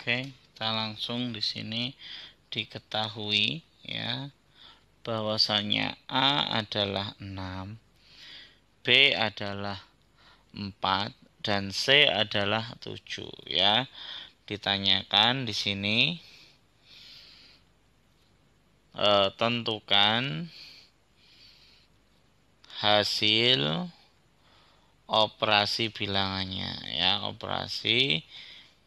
Oke, kita langsung di sini diketahui ya bahwasanya A adalah 6, B adalah 4 dan C adalah 7 ya. Ditanyakan di sini e, tentukan hasil operasi bilangannya ya, operasi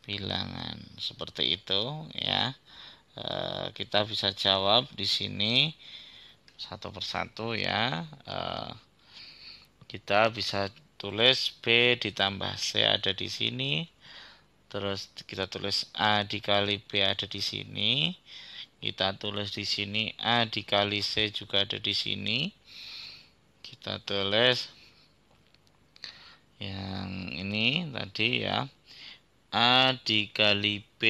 bilangan seperti itu ya e, kita bisa jawab di sini satu persatu ya e, kita bisa tulis B ditambah C ada di sini terus kita tulis A dikali B ada di sini kita tulis di sini A dikali C juga ada di sini kita tulis yang ini tadi ya A dikali B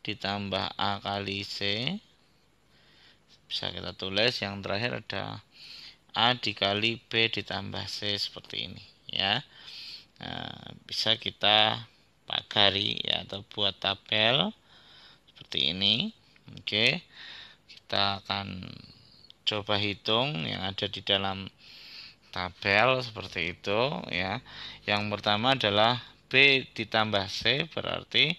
ditambah A kali C bisa kita tulis yang terakhir ada A dikali B ditambah C seperti ini ya nah, bisa kita pagari ya atau buat tabel seperti ini oke kita akan coba hitung yang ada di dalam tabel seperti itu ya yang pertama adalah B ditambah C berarti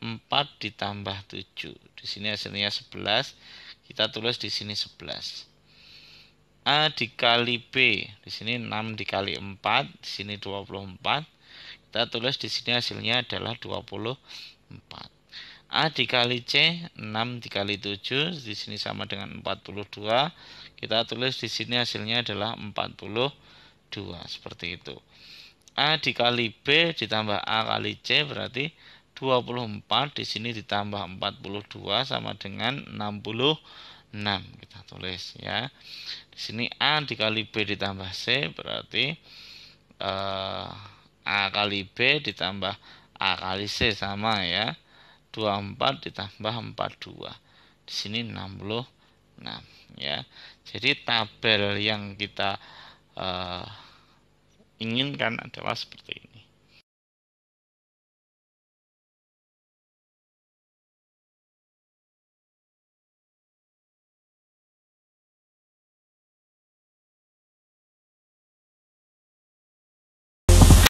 4 ditambah 7. Di sini hasilnya 11. Kita tulis di sini 11. A dikali B. Di sini 6 dikali 4. Di sini 24. Kita tulis di sini hasilnya adalah 24. A dikali C 6 dikali 7. Di sini sama dengan 42. Kita tulis di sini hasilnya adalah 42. Seperti itu. A dikali B ditambah A kali C berarti 24 di sini ditambah 42 sama dengan 66 kita tulis ya di sini A dikali B ditambah C berarti eh, A kali B ditambah A kali C sama ya 24 ditambah 42 di sini 66 ya jadi tabel yang kita eh, inginkan adalah seperti